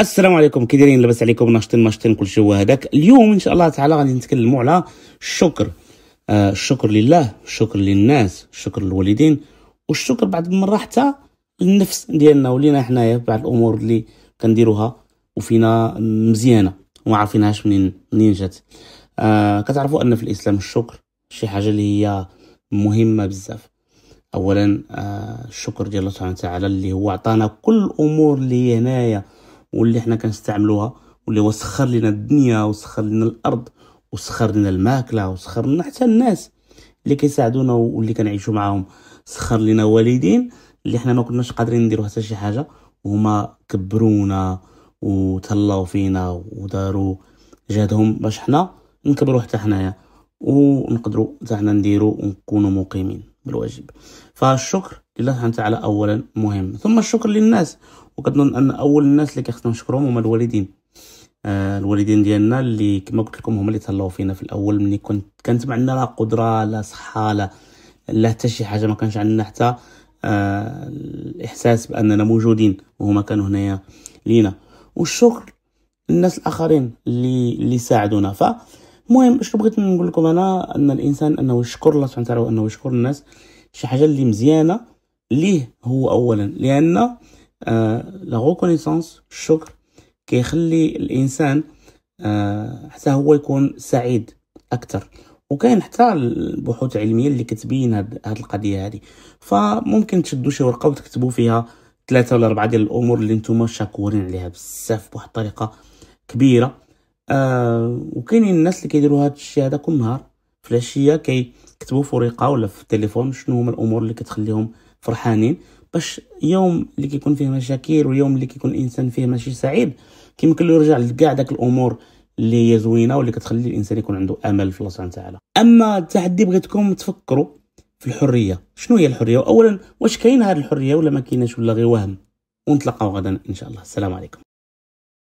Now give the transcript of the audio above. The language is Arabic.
السلام عليكم كي دايرين لاباس عليكم ناشطين ناشطين كل هو هذاك اليوم ان شاء الله تعالى غادي نتكلموا على الشكر آه الشكر لله الشكر للناس الشكر للوالدين والشكر بعد من حتى للنفس ديالنا ولينا حنايا بعض الامور اللي كنديروها وفينا مزيانه وما عارفينهاش منين منين جات آه كتعرفوا ان في الاسلام الشكر شي حاجه اللي هي مهمه بزاف اولا آه الشكر ديال الله سبحانه وتعالى اللي هو عطانا كل الامور اللي هنايا واللي حنا كنستعملوها واللي هو سخر لنا الدنيا وسخر لنا الارض وسخر لنا الماكله وسخر لنا حتى الناس اللي كيساعدونا واللي كنعيشوا معاهم سخر لنا والدين اللي حنا ما كناش قادرين نديروا حتى شي حاجه وهما كبرونا وتهلاو فينا وداروا جهدهم باش حنا نكبروا حتى حنايا ونقدروا حتى حنا نديروا ونكونوا مقيمين بالواجب فالشكر لله سبحانه وتعالى اولا مهم ثم الشكر للناس وكنظن ان اول الناس اللي كيخصنا نشكرهم هما الوالدين آه الوالدين ديالنا اللي كما قلت لكم هما اللي تهلاو فينا في الاول ملي كنت كانت ما عندنا لا قدره لا صحه لا لا حتى شي حاجه ما كانش عندنا حتى آه الاحساس باننا موجودين وهما كانوا هنايا لينا والشكر للناس الاخرين اللي اللي ساعدونا ف المهم شنو بغيت نقول لكم انا ان الانسان انه يشكر الله سبحانه وتعالى وانه يشكر الناس شي حاجه اللي مزيانه ليه هو اولا لان آه ريكونيسونس الشكر كيخلي الانسان آه حتى هو يكون سعيد اكثر وكاين حتى البحوث العلميه اللي كتبين هاد, هاد القضيه هذه فممكن تشدوا شي ورقه وتكتبوا فيها ثلاثه ولا اربعه ديال الامور اللي نتوما شاكورين عليها بزاف بواحد الطريقه كبيره آه، وكاينين الناس اللي كيديروا هذا الشيء هذا كل نهار في العشيه كيكتبوا في ورقه ولا في التليفون شنو هما الامور اللي كتخليهم فرحانين باش يوم اللي كيكون فيه مشاكل ويوم اللي كيكون الانسان فيه ماشي سعيد كيمكن له يرجع لكاع داك الامور اللي هي زوينه واللي كتخلي الانسان يكون عنده امل في الله سبحانه وتعالى اما التحدي بغيتكم تفكروا في الحريه شنو هي الحريه اولا واش كاين هذه الحريه ولا ما كايناش ولا غير وهم ونتلاقاو غدا ان شاء الله السلام عليكم